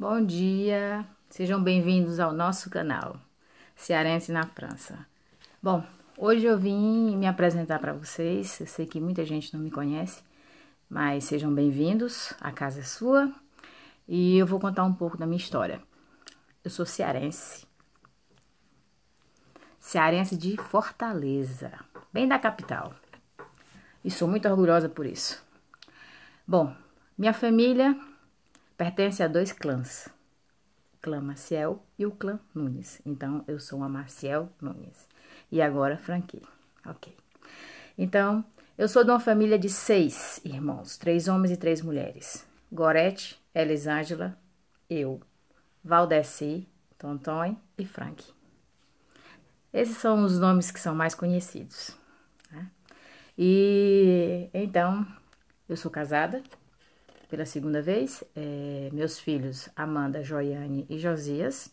Bom dia, sejam bem-vindos ao nosso canal Cearense na França. Bom, hoje eu vim me apresentar para vocês. Eu sei que muita gente não me conhece, mas sejam bem-vindos, a casa é sua e eu vou contar um pouco da minha história. Eu sou cearense, cearense de Fortaleza, bem da capital, e sou muito orgulhosa por isso. Bom, minha família Pertence a dois clãs, o clã Maciel e o clã Nunes. Então, eu sou a Maciel Nunes. E agora, Franqui. Ok. Então, eu sou de uma família de seis irmãos, três homens e três mulheres. Gorete, Elisângela, eu, Valdeci, Tonton e Frank. Esses são os nomes que são mais conhecidos. Né? E então, eu sou casada, pela segunda vez, é, meus filhos Amanda, Joiane e Josias.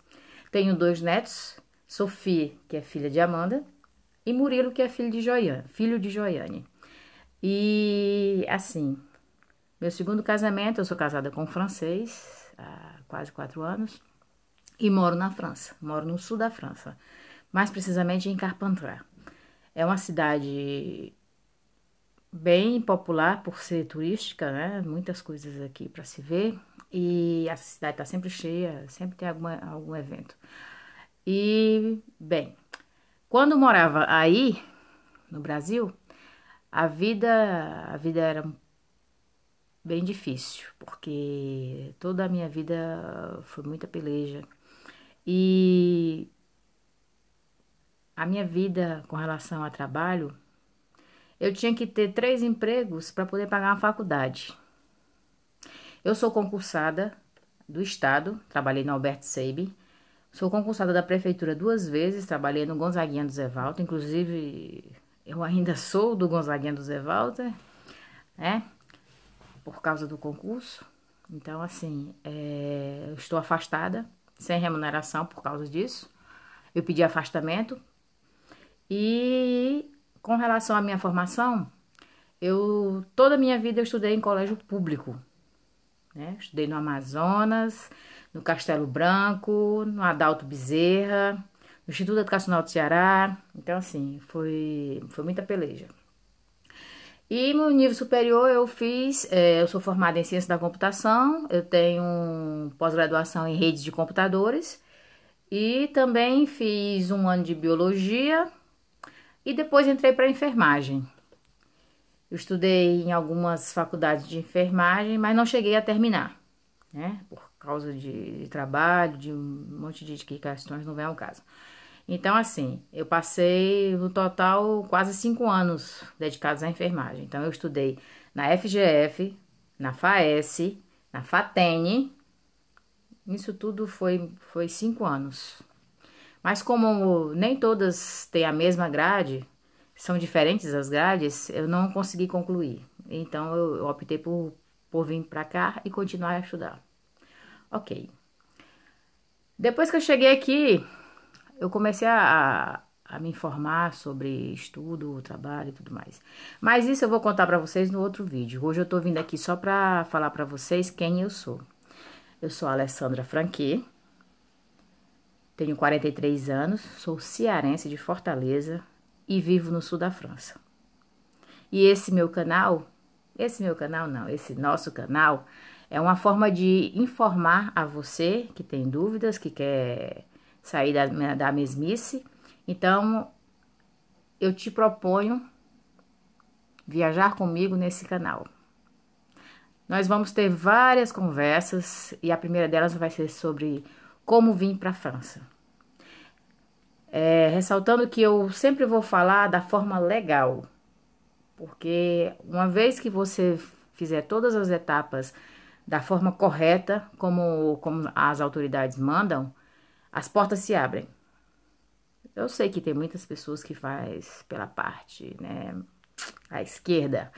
Tenho dois netos, Sophie, que é filha de Amanda, e Murilo, que é filho de Joiane, filho de Joiane. E assim, meu segundo casamento, eu sou casada com um francês há quase quatro anos e moro na França, moro no sul da França, mais precisamente em Carpentras. É uma cidade bem popular por ser turística, né? Muitas coisas aqui para se ver e a cidade está sempre cheia, sempre tem alguma, algum evento. E, bem, quando morava aí, no Brasil, a vida, a vida era bem difícil, porque toda a minha vida foi muita peleja. E a minha vida com relação a trabalho eu tinha que ter três empregos para poder pagar uma faculdade. Eu sou concursada do Estado, trabalhei no Albert Seib, sou concursada da Prefeitura duas vezes, trabalhei no Gonzaguinha do Zé Walter, inclusive eu ainda sou do Gonzaguinha do Zé Walter, né? Por causa do concurso. Então, assim, é, eu estou afastada, sem remuneração por causa disso. Eu pedi afastamento e com relação à minha formação, eu toda a minha vida eu estudei em colégio público. Né? Estudei no Amazonas, no Castelo Branco, no Adalto Bezerra, no Instituto Educacional do Ceará. Então, assim, foi, foi muita peleja. E no nível superior eu fiz, é, eu sou formada em ciência da computação, eu tenho pós-graduação em redes de computadores e também fiz um ano de biologia, e depois entrei para enfermagem. Eu estudei em algumas faculdades de enfermagem, mas não cheguei a terminar, né? Por causa de, trabalho, de um monte de questões, não vem ao caso. Então, assim, eu passei no total quase cinco anos dedicados à enfermagem. Então, eu estudei na FGF, na FAES, na FATEN. Isso tudo foi, foi cinco anos mas como nem todas têm a mesma grade, são diferentes as grades, eu não consegui concluir. Então eu, optei por, por vir para cá e continuar a estudar. Ok. Depois que eu cheguei aqui, eu comecei a, a me informar sobre estudo, trabalho e tudo mais. Mas isso eu vou contar para vocês no outro vídeo. Hoje eu tô vindo aqui só para falar para vocês quem eu sou. Eu sou a Alessandra Franquet. Tenho 43 anos, sou cearense de Fortaleza e vivo no sul da França. E esse meu canal, esse meu canal não, esse nosso canal é uma forma de informar a você que tem dúvidas, que quer sair da, da mesmice. Então, eu te proponho viajar comigo nesse canal. Nós vamos ter várias conversas e a primeira delas vai ser sobre como vim para a França. É, ressaltando que eu sempre vou falar da forma legal, porque uma vez que você fizer todas as etapas da forma correta, como, como as autoridades mandam, as portas se abrem. Eu sei que tem muitas pessoas que faz pela parte, né, à esquerda,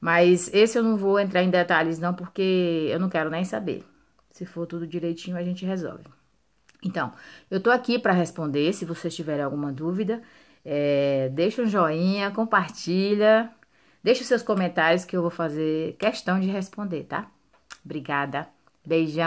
mas esse eu não vou entrar em detalhes não, porque eu não quero nem saber. Se for tudo direitinho, a gente resolve. Então, eu tô aqui para responder se vocês tiverem alguma dúvida. É, deixa um joinha, compartilha, deixa os seus comentários que eu vou fazer questão de responder, tá? Obrigada. Beijão.